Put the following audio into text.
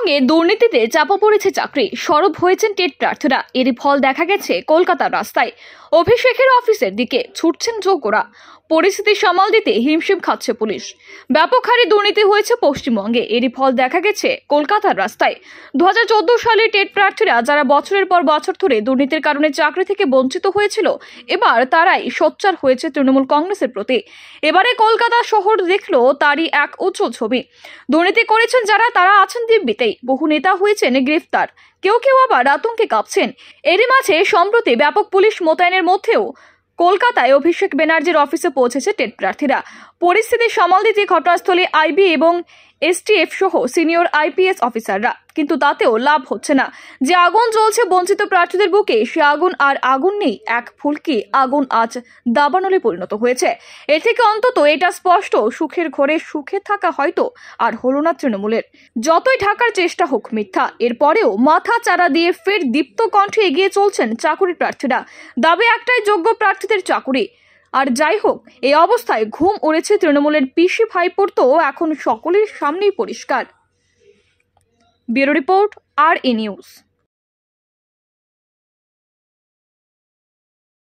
পশ্চিমবঙ্গে দুর্নীতিতে চাপা পড়েছে চাকরি সরব হয়েছেন টেট প্রার্থীরা এর ফল দেখা গেছে কলকাতার রাস্তায় অভিষেকের অফিসের দিকে ছুটছেন যোগ্যরা পরিস্থিতি সামাল দিতে হিমশিম খাচ্ছে পুলিশ ব্যাপক হারে দুর্নীতি হয়েছে পশ্চিমবঙ্গে এরই ফল দেখা গেছে কলকাতার রাস্তায় দু সালে টেট প্রার্থীরা যারা বছরের পর বছর ধরে দুর্নীতির কারণে চাকরি থেকে বঞ্চিত হয়েছিল এবার তারাই সোচ্চার হয়েছে তৃণমূল কংগ্রেসের প্রতি এবারে কলকাতা শহর দেখল তারই এক উজ্জ্বল ছবি দুর্নীতি করেছেন যারা তারা আছেন দিব্যিতে পরেই বহু নেতা হয়েছেন গ্রেফতার কেউ কেউ আবার আতঙ্কে কাঁপছেন এরই মাঝে সম্প্রতি ব্যাপক পুলিশ মোতায়েনের মধ্যেও কলকাতায় অভিষেক ব্যানার্জির অফিসে পৌঁছেছে টেট প্রার্থীরা পরিস্থিতি সামাল দিতে ঘটনাস্থলে আইবি এবং এসটিএফ সহ সিনিয়র আইপিএস অফিসাররা কিন্তু তাতেও লাভ হচ্ছে না যে আগুন জ্বলছে বঞ্চিত প্রার্থীদের বুকে সে আগুন আর আগুন নেই এক ফুলকি আগুন আজ দাবানলে পরিণত হয়েছে এ থেকে অন্তত এটা স্পষ্ট সুখের ঘরে সুখে থাকা হয়তো আর হলো না তৃণমূলের যতই ঢাকার চেষ্টা হোক মিথ্যা এরপরেও মাথা চারা দিয়ে ফের দীপ্ত কণ্ঠে এগিয়ে চলছেন চাকুরি প্রার্থীরা দাবি একটাই যোগ্য প্রার্থীদের চাকুরি আর যাই হোক এই অবস্থায় ঘুম উড়েছে তৃণমূলের পিসি ভাইপোর তো এখন সকলের সামনেই পরিষ্কার ব্যুরো রিপোর্ট আর এ নিউজ